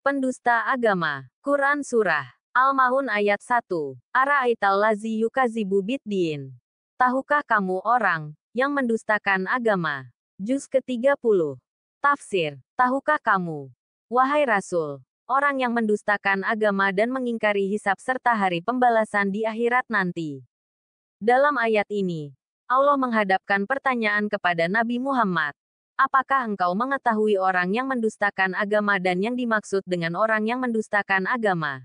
Pendusta agama. Quran Surah. al maun ayat 1. Ara'aital lazi yukazibu bid Tahukah kamu orang yang mendustakan agama? Juz ke-30. Tafsir. Tahukah kamu, wahai Rasul, orang yang mendustakan agama dan mengingkari hisap serta hari pembalasan di akhirat nanti. Dalam ayat ini, Allah menghadapkan pertanyaan kepada Nabi Muhammad. Apakah engkau mengetahui orang yang mendustakan agama dan yang dimaksud dengan orang yang mendustakan agama?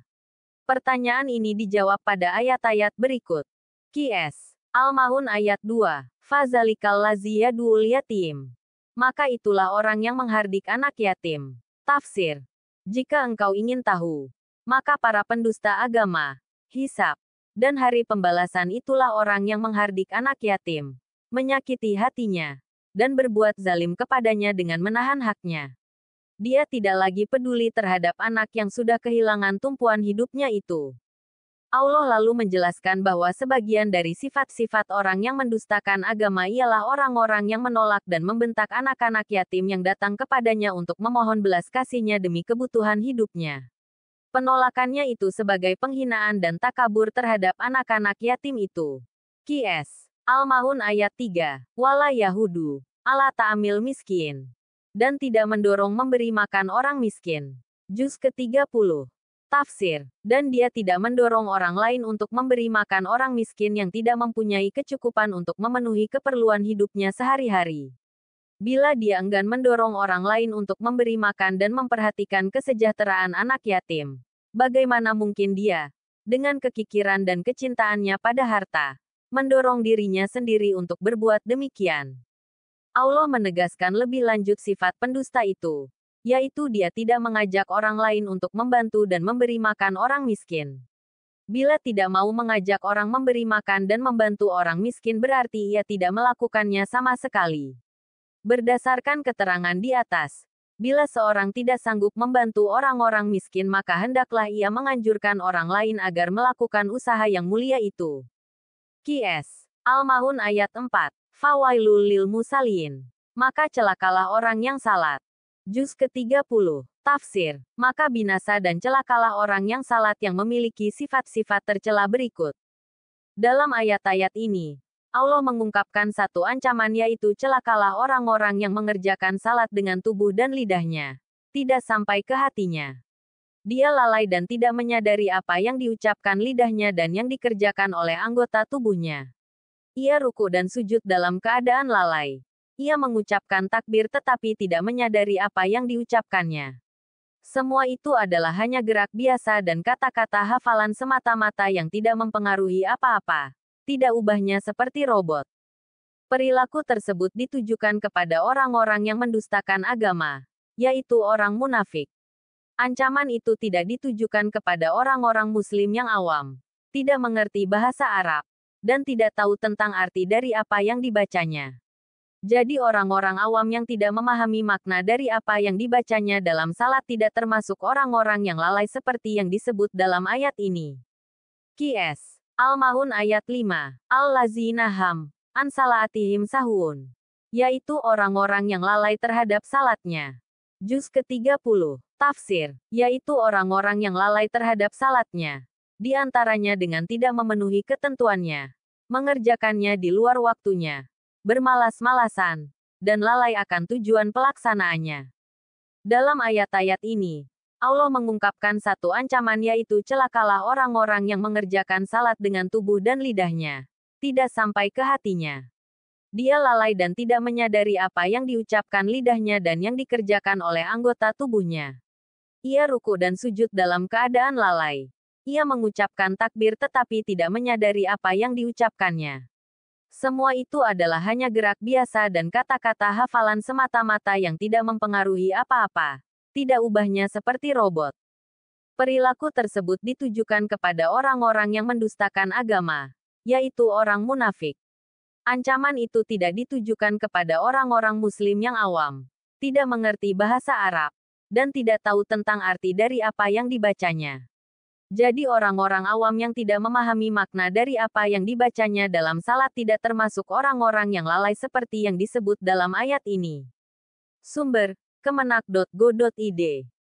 Pertanyaan ini dijawab pada ayat-ayat berikut. Qs. Al-Mahun ayat 2. Fazalikal duul yatim. Maka itulah orang yang menghardik anak yatim. Tafsir. Jika engkau ingin tahu, maka para pendusta agama, hisap, dan hari pembalasan itulah orang yang menghardik anak yatim, menyakiti hatinya dan berbuat zalim kepadanya dengan menahan haknya. Dia tidak lagi peduli terhadap anak yang sudah kehilangan tumpuan hidupnya itu. Allah lalu menjelaskan bahwa sebagian dari sifat-sifat orang yang mendustakan agama ialah orang-orang yang menolak dan membentak anak-anak yatim yang datang kepadanya untuk memohon belas kasihnya demi kebutuhan hidupnya. Penolakannya itu sebagai penghinaan dan takabur terhadap anak-anak yatim itu. Kies al maun ayat 3, Wala Yahudu, Allah ta'amil miskin. Dan tidak mendorong memberi makan orang miskin. Juz ke-30. Tafsir, dan dia tidak mendorong orang lain untuk memberi makan orang miskin yang tidak mempunyai kecukupan untuk memenuhi keperluan hidupnya sehari-hari. Bila dia enggan mendorong orang lain untuk memberi makan dan memperhatikan kesejahteraan anak yatim, bagaimana mungkin dia, dengan kekikiran dan kecintaannya pada harta, mendorong dirinya sendiri untuk berbuat demikian. Allah menegaskan lebih lanjut sifat pendusta itu, yaitu dia tidak mengajak orang lain untuk membantu dan memberi makan orang miskin. Bila tidak mau mengajak orang memberi makan dan membantu orang miskin berarti ia tidak melakukannya sama sekali. Berdasarkan keterangan di atas, bila seorang tidak sanggup membantu orang-orang miskin maka hendaklah ia menganjurkan orang lain agar melakukan usaha yang mulia itu. QS. Al-Mahun ayat 4. Fawailul lil musalin. Maka celakalah orang yang salat. Juz ke-30. Tafsir. Maka binasa dan celakalah orang yang salat yang memiliki sifat-sifat tercela berikut. Dalam ayat-ayat ini, Allah mengungkapkan satu ancaman yaitu celakalah orang-orang yang mengerjakan salat dengan tubuh dan lidahnya, tidak sampai ke hatinya dia lalai dan tidak menyadari apa yang diucapkan lidahnya dan yang dikerjakan oleh anggota tubuhnya. Ia ruku dan sujud dalam keadaan lalai. Ia mengucapkan takbir tetapi tidak menyadari apa yang diucapkannya. Semua itu adalah hanya gerak biasa dan kata-kata hafalan semata-mata yang tidak mempengaruhi apa-apa. Tidak ubahnya seperti robot. Perilaku tersebut ditujukan kepada orang-orang yang mendustakan agama, yaitu orang munafik. Ancaman itu tidak ditujukan kepada orang-orang Muslim yang awam, tidak mengerti bahasa Arab, dan tidak tahu tentang arti dari apa yang dibacanya. Jadi, orang-orang awam yang tidak memahami makna dari apa yang dibacanya dalam salat tidak termasuk orang-orang yang lalai, seperti yang disebut dalam ayat ini. Qs. Al-Mahun ayat 5. Al-Lazinaham. an-salatihim sahun. Yaitu orang-orang yang lalai terhadap salatnya. Juz ke-30. Tafsir, yaitu orang-orang yang lalai terhadap salatnya. Di antaranya dengan tidak memenuhi ketentuannya. Mengerjakannya di luar waktunya. Bermalas-malasan. Dan lalai akan tujuan pelaksanaannya. Dalam ayat-ayat ini, Allah mengungkapkan satu ancaman yaitu celakalah orang-orang yang mengerjakan salat dengan tubuh dan lidahnya, tidak sampai ke hatinya dia lalai dan tidak menyadari apa yang diucapkan lidahnya dan yang dikerjakan oleh anggota tubuhnya. Ia ruku dan sujud dalam keadaan lalai. Ia mengucapkan takbir tetapi tidak menyadari apa yang diucapkannya. Semua itu adalah hanya gerak biasa dan kata-kata hafalan semata-mata yang tidak mempengaruhi apa-apa. Tidak ubahnya seperti robot. Perilaku tersebut ditujukan kepada orang-orang yang mendustakan agama, yaitu orang munafik. Ancaman itu tidak ditujukan kepada orang-orang Muslim yang awam, tidak mengerti bahasa Arab, dan tidak tahu tentang arti dari apa yang dibacanya. Jadi orang-orang awam yang tidak memahami makna dari apa yang dibacanya dalam salat tidak termasuk orang-orang yang lalai seperti yang disebut dalam ayat ini. Sumber, kemenak.go.id.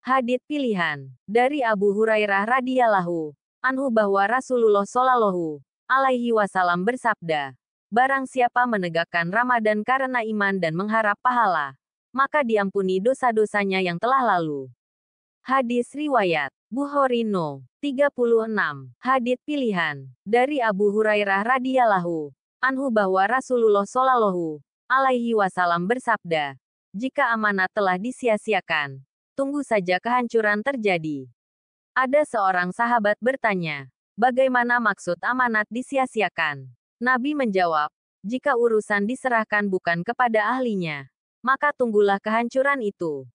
Hadit pilihan dari Abu Hurairah radhiyallahu anhu bahwa Rasulullah shallallahu alaihi wasallam bersabda, barang siapa menegakkan Ramadan karena iman dan mengharap pahala, maka diampuni dosa-dosanya yang telah lalu. Hadis Riwayat Bukhari No. 36 Hadit Pilihan Dari Abu Hurairah radhiyallahu anhu bahwa Rasulullah shallallahu alaihi wasallam bersabda, "Jika amanat telah disia-siakan, tunggu saja kehancuran terjadi." Ada seorang sahabat bertanya, "Bagaimana maksud amanat disia-siakan?" Nabi menjawab, jika urusan diserahkan bukan kepada ahlinya, maka tunggulah kehancuran itu.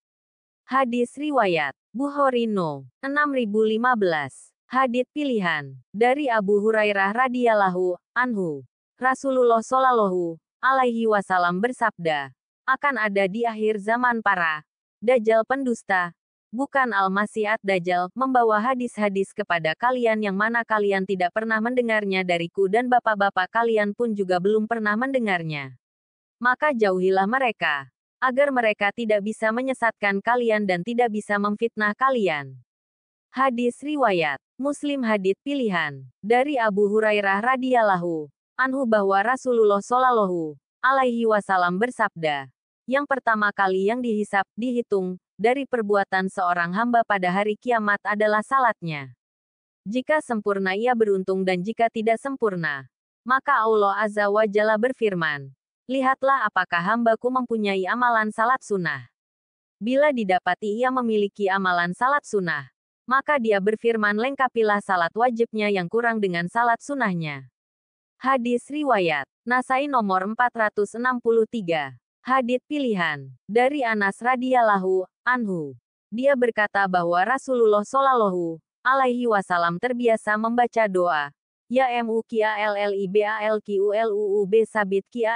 Hadis Riwayat Bukhari No. 6015 Hadit pilihan dari Abu Hurairah radhiyallahu anhu. Rasulullah shallallahu alaihi wasallam bersabda, akan ada di akhir zaman para dajjal pendusta bukan al masihat dajjal membawa hadis-hadis kepada kalian yang mana kalian tidak pernah mendengarnya dariku dan bapak-bapak kalian pun juga belum pernah mendengarnya. Maka jauhilah mereka, agar mereka tidak bisa menyesatkan kalian dan tidak bisa memfitnah kalian. Hadis riwayat Muslim Hadith pilihan dari Abu Hurairah radhiyallahu anhu bahwa Rasulullah shallallahu alaihi wasallam bersabda, yang pertama kali yang dihisap, dihitung, dari perbuatan seorang hamba pada hari kiamat adalah salatnya. Jika sempurna ia beruntung dan jika tidak sempurna, maka Allah Azza wa Jalla berfirman, Lihatlah apakah hambaku mempunyai amalan salat sunnah. Bila didapati ia memiliki amalan salat sunnah, maka dia berfirman lengkapilah salat wajibnya yang kurang dengan salat sunnahnya. Hadis Riwayat Nasai nomor 463 Hadit pilihan dari Anas radhiyallahu anhu. Dia berkata bahwa Rasulullah shallallahu alaihi wasallam terbiasa membaca doa Ya mu sabit kia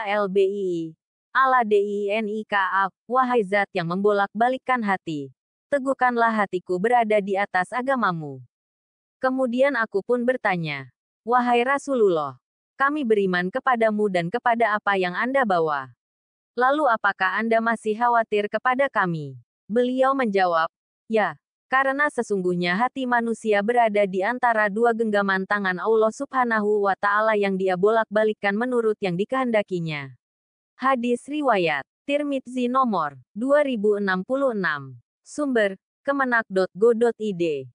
Ala dinika wahai zat yang membolak-balikkan hati. Teguhkanlah hatiku berada di atas agamamu. Kemudian aku pun bertanya, Wahai Rasulullah, kami beriman kepadamu dan kepada apa yang Anda bawa. Lalu apakah Anda masih khawatir kepada kami? Beliau menjawab, ya, karena sesungguhnya hati manusia berada di antara dua genggaman tangan Allah subhanahu wa ta'ala yang dia bolak-balikkan menurut yang dikehendakinya. Hadis Riwayat Tirmidzi nomor 2066 Sumber kemenak.go.id